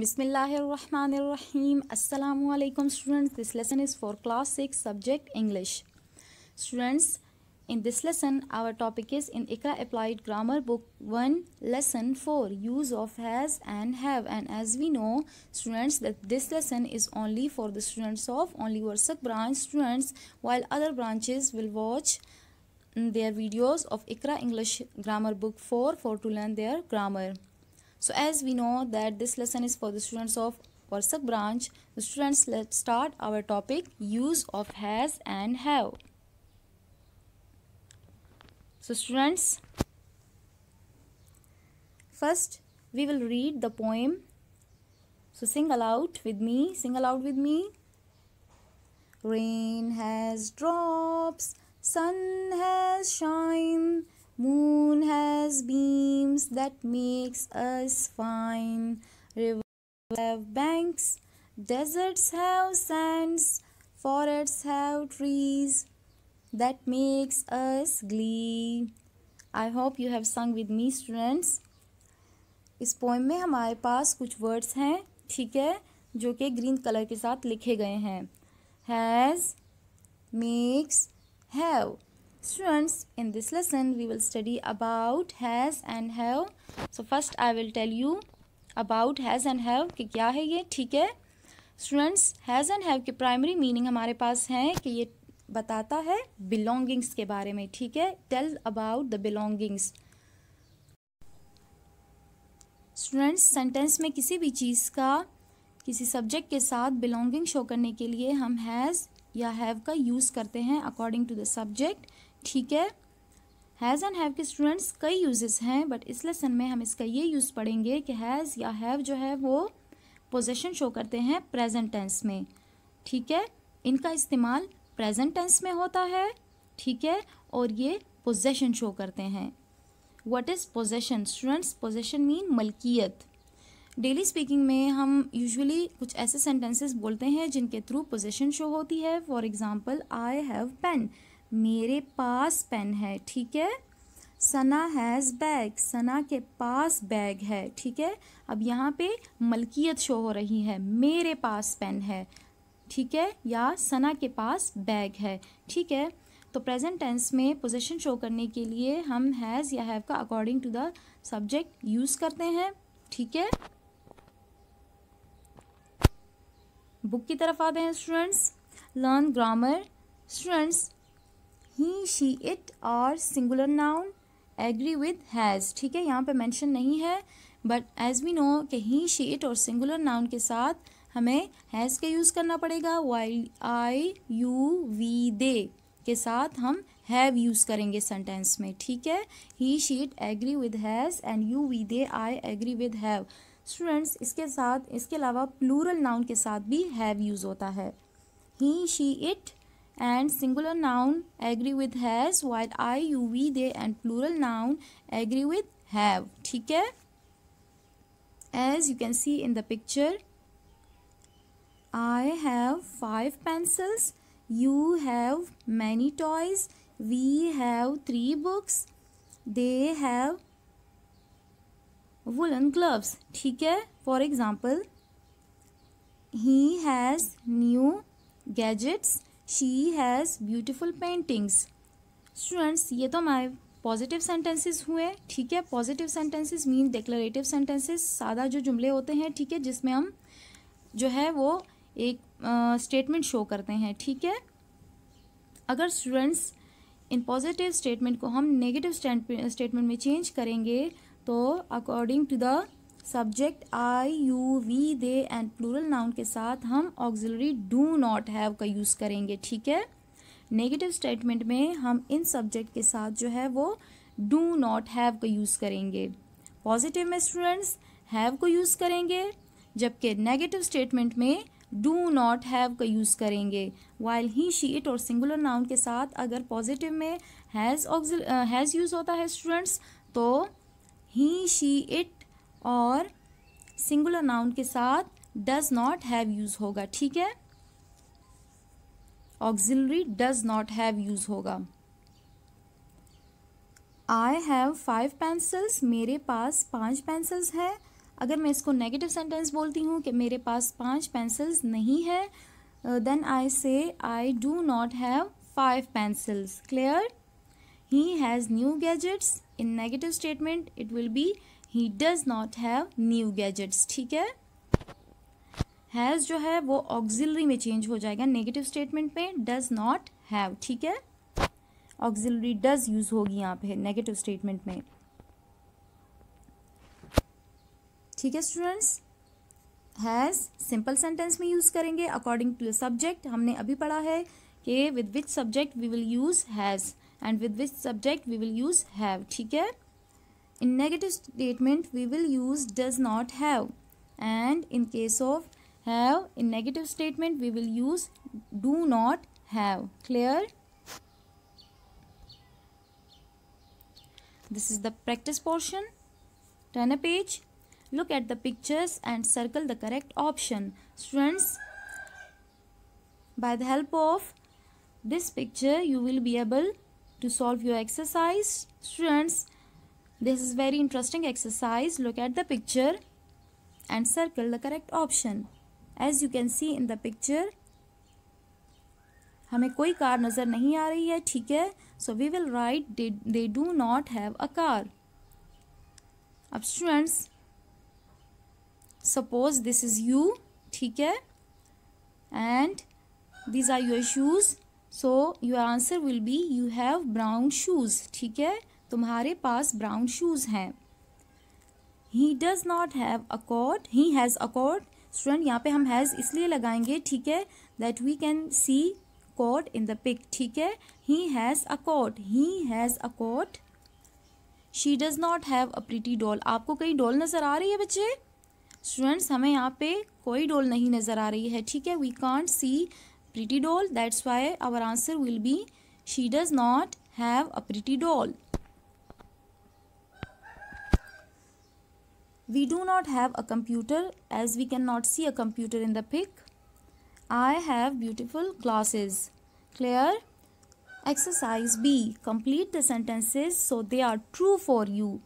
Bismillahirrahmanirrahim. Assalamu alaikum students. This lesson is for class 6 subject English. Students, in this lesson our topic is in Ikra Applied Grammar book 1 lesson 4 use of has and have and as we know students that this lesson is only for the students of only Varsak branch students while other branches will watch their videos of Ikra English Grammar book 4 for to learn their grammar. So as we know that this lesson is for the students of Varsak branch, the students let's start our topic use of has and have. So students, first we will read the poem. So sing aloud with me, sing aloud with me. Rain has drops, sun has shine, Moon has beams that makes us fine. Rivers have banks. Deserts have sands. Forests have trees. That makes us glee. i hope you have sung with me students इस poem में हमारे पास कुछ words हैं ठीक है जो कि green colour के साथ लिखे गए हैं has makes have Students, in this lesson, we will study about, has and have. So, first I will tell you about has and have ki kya hai ye theek hai students has and have की primary meaning hamare paas hai ki ye batata hai belongings ke bare mein theek hai tell about the belongings students sentence में किसी भी चीज़ का किसी subject के साथ belonging show करने के लिए हम हैज़ या हैव का यूज़ करते हैं अकॉर्डिंग टू द सब्जेक्ट ठीक है हैज़ एंड हैव के स्टूडेंट्स कई यूजेस हैं बट इस लेसन में हम इसका ये यूज़ पढ़ेंगे कि हैज़ या हैव जो है वो पोजेशन शो करते हैं प्रेजेंट टेंस में ठीक है इनका इस्तेमाल प्रेजेंट टेंस में होता है ठीक है और ये पोजेशन शो करते हैं what is possession students possession mean मलकियत डेली स्पीकिंग में हम यूजली कुछ ऐसे सेंटेंसेस बोलते हैं जिनके थ्रू पोजेशन शो होती है for example I have pen मेरे पास पेन है ठीक है सना हैज़ बैग सना के पास बैग है ठीक है अब यहाँ पे मलकियत शो हो रही है मेरे पास पेन है ठीक है या सना के पास बैग है ठीक है तो प्रेजेंट टेंस में पोजीशन शो करने के लिए हम हैज़ या हैव का according to the subject use करते हैं ठीक है बुक की तरफ आते हैं students learn grammar students he she it और singular noun agree with has ठीक है यहाँ पे मेंशन नहीं है बट एज वी नो कि ही शी इट और सिंगुलर नाउन के साथ हमें हैज़ का यूज़ करना पड़ेगा while I you we they के साथ हम हैव यूज़ करेंगे सेंटेंस में ठीक है he she it agree with has and you we they I agree with have students इसके साथ इसके अलावा प्लूरल नाउन के साथ भी हैव यूज़ होता है he she it and singular noun agree with has while I, you, we, they and plural noun agree with have. ठीक है As you can see in the picture, I have five pencils. You have many toys. We have three books. They have woolen gloves. ठीक है For example, he has new gadgets. She has beautiful paintings students ये तो हमारे positive sentences हुए ठीक है positive sentences mean declarative sentences सादा जो जुमले होते हैं ठीक है जिसमें हम जो है वो एक स्टेटमेंट uh, शो करते हैं ठीक है अगर स्टूडेंट्स इन पॉजिटिव स्टेटमेंट को हम नेगेटिव स्टेटमेंट में चेंज करेंगे तो according to the subject I you we they and plural noun के साथ हम ऑक्जिलरी डू नॉट हैव का यूज़ करेंगे ठीक है नेगेटिव स्टेटमेंट में हम इन सब्जेक्ट के साथ जो है वो डू नॉट हैव का यूज़ करेंगे पॉजिटिव में स्टूडेंट्स हैव को यूज़ करेंगे जबकि नेगेटिव स्टेटमेंट में डू नॉट हैव का यूज़ करेंगे वाइल ही शी इट और सिंगुलर नाउन के साथ अगर पॉजिटिव में हैज़ ऑक्जिल हैज़ यूज़ होता है स्टूडेंट्स तो ही शी इट और सिंगुलर नाउन के साथ डज नॉट हैव यूज़ होगा ठीक है auxiliary does not have use होगा आई हैव फाइव पेंसिल्स मेरे पास पांच पेंसिल्स है अगर मैं इसको नेगेटिव सेंटेंस बोलती हूँ कि मेरे पास पांच पेंसिल्स नहीं है then I say I do not have five pencils clear he has new gadgets in negative statement it will be he does not have new gadgets ठीक है हैज़ जो है वो ऑक्जिलरी में चेंज हो जाएगा नेगेटिव स्टेटमेंट में does not have ठीक है ऑक्जिलरी डज यूज़ होगी यहाँ पे नेगेटिव स्टेटमेंट में ठीक है स्टूडेंट्स हैज़ सिंपल सेंटेंस में यूज़ करेंगे अकॉर्डिंग टू सब्जेक्ट हमने अभी पढ़ा है कि with which subject we will use has and with which subject we will use have ठीक है In negative statement, we will use does not have. And in case of have, in negative statement, we will use do not have. Clear? This is the practice portion. Turn a page. Look at the pictures and circle the correct option. Students, by the help of this picture, you will be able to solve your exercise. Students, this is very interesting exercise. Look at the picture and circle the correct option. As you can see in the picture, हमें कोई car नज़र नहीं आ रही है ठीक है so we will write they do not have a car अब students suppose this is you ठीक है and these are your shoes so your answer will be you have brown shoes ठीक है तुम्हारे पास ब्राउन शूज़ हैं he does not have accord he has a coat student यहाँ पे हम has इसलिए लगाएंगे ठीक है that we can see cot in the pic ठीक है he has a coat he has a coat she does not have a pretty doll आपको कहीं डॉल नज़र आ रही है बच्चे स्टूडेंट्स हमें यहाँ पे कोई डॉल नहीं नज़र आ रही है ठीक है we can't see pretty doll that's why our answer will be she does not have a pretty doll we do not have a computer as we cannot see a computer in the pic i have beautiful glasses clear exercise b complete the sentences so they are true for you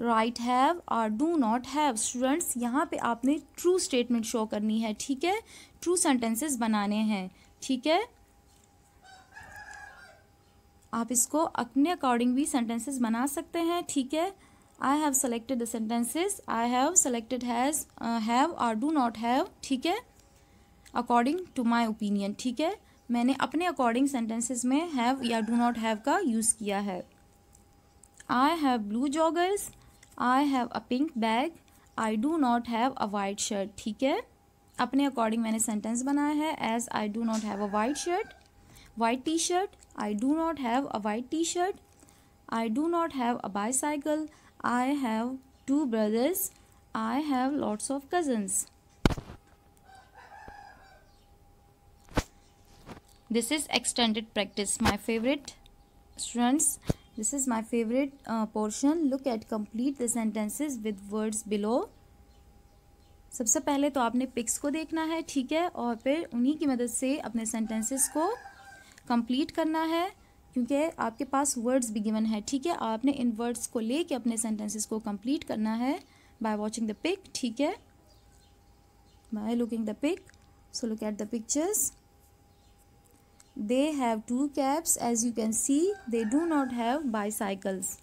right have और do not have students यहाँ पे आपने true statement show करनी है ठीक है true sentences बनाने हैं ठीक है आप इसको अपने अकॉर्डिंग भी सेंटेंसेस बना सकते हैं ठीक है I have selected the sentences I have selected has have और डू नॉट हैव ठीक है अकॉर्डिंग टू माई ओपिनियन ठीक है मैंने अपने अकॉर्डिंग सेंटेंसेस में हैव या डू नॉट हैव का यूज़ किया है I have blue joggers I have a pink bag I do not have a white shirt ठीक है अपने अकॉर्डिंग मैंने सेंटेंस बनाया है as I do not have a white shirt white T shirt I do not have a white T shirt I do not have a bicycle I have two brothers. I have lots of cousins. This is extended practice. My favorite students. This is my favorite uh, portion. Look at complete the sentences with words below. सबसे पहले तो आपने pics को देखना है ठीक है और फिर उन्हीं की मदद से अपने सेंटेंसेस को कंप्लीट करना है क्योंकि आपके पास वर्ड्स भी गिवन है ठीक है आपने इन वर्ड्स को लेके अपने सेंटेंसेस को कंप्लीट करना है बाय वॉचिंग द पिक ठीक है by looking the pic so look at the pictures they have two caps as you can see they do not have bicycles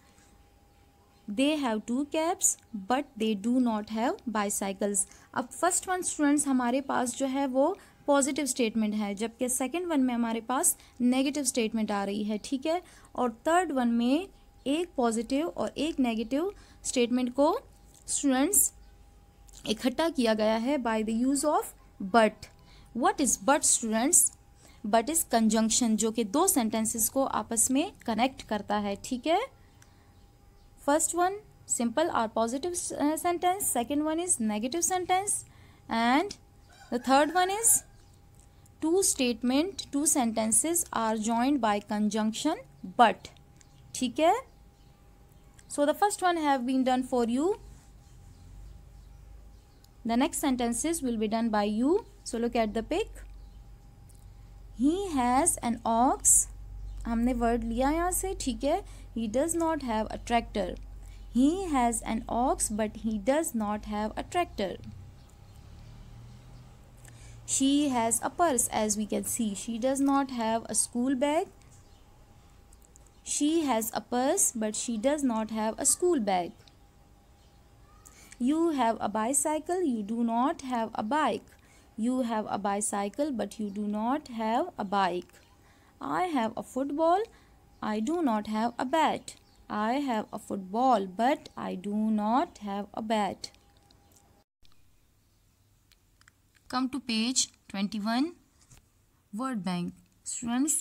they have two caps but they do not have bicycles अब first one students हमारे पास जो है वो positive statement है जबकि second one में हमारे पास negative statement आ रही है ठीक है और थर्ड वन में एक पॉजिटिव और एक नेगेटिव स्टेटमेंट को स्टूडेंट्स इकट्ठा किया गया है by the use of but what is but students but is conjunction जो कि दो सेंटेंसेस को आपस में कनेक्ट करता है ठीक है फर्स्ट वन सिंपल और positive sentence second one is negative sentence and the third one is two statement two sentences are joined by conjunction but ठीक है so the first one have been done for you the next sentences will be done by you so look at the pic he has an ox हमने word लिया यहाँ से ठीक है he does not have a tractor he has an ox but he does not have a tractor she has a purse as we can see she does not have a school bag she has a purse but she does not have a school bag you have a bicycle you do not have a bike you have a bicycle but you do not have a bike i have a football i do not have a bat i have a football but i do not have a bat come to page 21 word bank students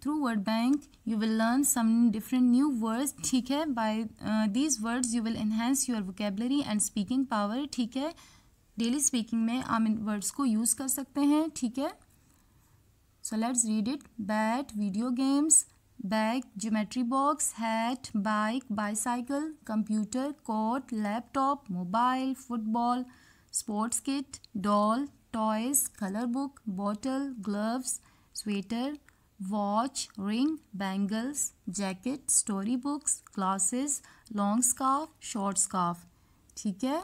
through word bank you will learn some different new words ठीक है by uh, these words you will enhance your vocabulary and speaking power ठीक है daily speaking में हम इन words को use कर सकते हैं ठीक है so let's read it bat video games bag geometry box hat bike bicycle computer coat laptop mobile football sports kit doll toys colour book bottle gloves sweater watch ring bangles jacket story books glasses long scarf short scarf ठीक है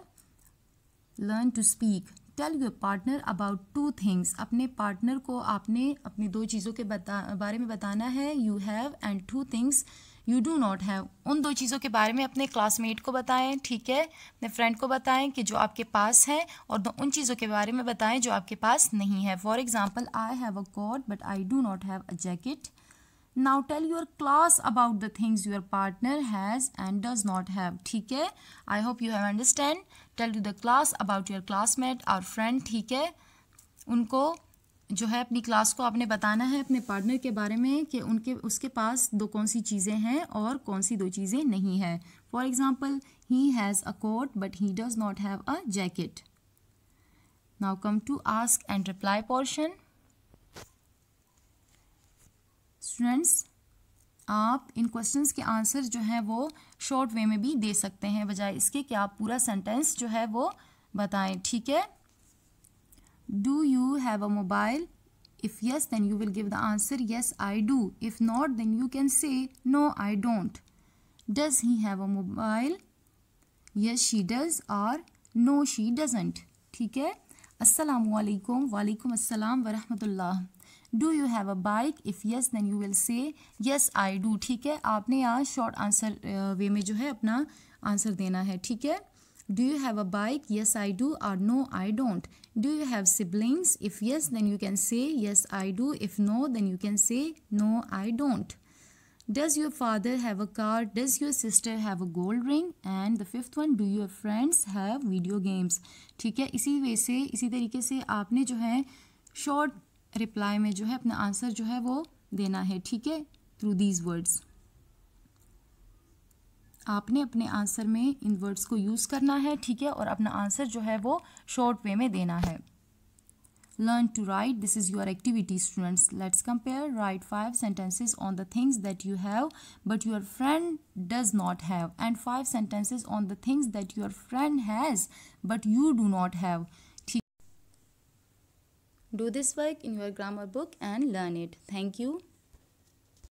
learn to speak tell your partner about two things अपने partner को आपने अपनी दो चीज़ों के बता बारे में बताना है you have and two things you do not have उन दो चीज़ों के बारे में अपने क्लासमेट को बताएं ठीक है अपने फ्रेंड को बताएं कि जो आपके पास है और दो उन चीज़ों के बारे में बताएं जो आपके पास नहीं है for example I have a cot but I do not have a jacket now tell your class about the things your partner has and does not have ठीक है I hope you have understand tell to the class about your classmate और friend ठीक है उनको जो है अपनी class को आपने बताना है अपने पार्टनर के बारे में कि उनके उसके पास दो कौन सी चीज़ें हैं और कौन सी दो चीज़ें नहीं हैं for example he has a coat but he does not have a jacket now come to ask and reply portion students आप इन क्वेश्चंस के आंसर जो हैं वो शॉर्ट वे में भी दे सकते हैं बजाय इसके कि आप पूरा सेंटेंस जो है वो बताएं ठीक है do you have a mobile if yes then you will give the answer yes i do if not then you can say no i don't does he have a mobile yes she does or no she doesn't theek hai ठीक है अस्सलाम वालेकुम वालेकुम अस्सलाम वरहमतुल्लाह do you have a bike if yes then you will say yes I do ठीक है आपने यहाँ short answer way mein jo hai apna answer dena hai theek hai Do you have a bike? Yes, I do. Or no, I don't. Do you have siblings? If yes, then you can say yes, I do. If no, then you can say no, I don't. Does your father have a car? Does your sister have a gold ring? And the fifth one, do your friends have video games? ठीक है इसी वे से इसी तरीके से आपने जो है short reply में जो है अपना answer जो है वो देना है ठीक है through these words. आपने अपने आंसर में इन वर्ड्स को यूज़ करना है ठीक है और अपना आंसर जो है वो शॉर्ट वे में देना है learn to write this is your activity students let's compare write five sentences on the things that you have but your friend does not have and five sentences on the things that your friend has but you do not have ठीक do this work in your grammar book and learn it thank you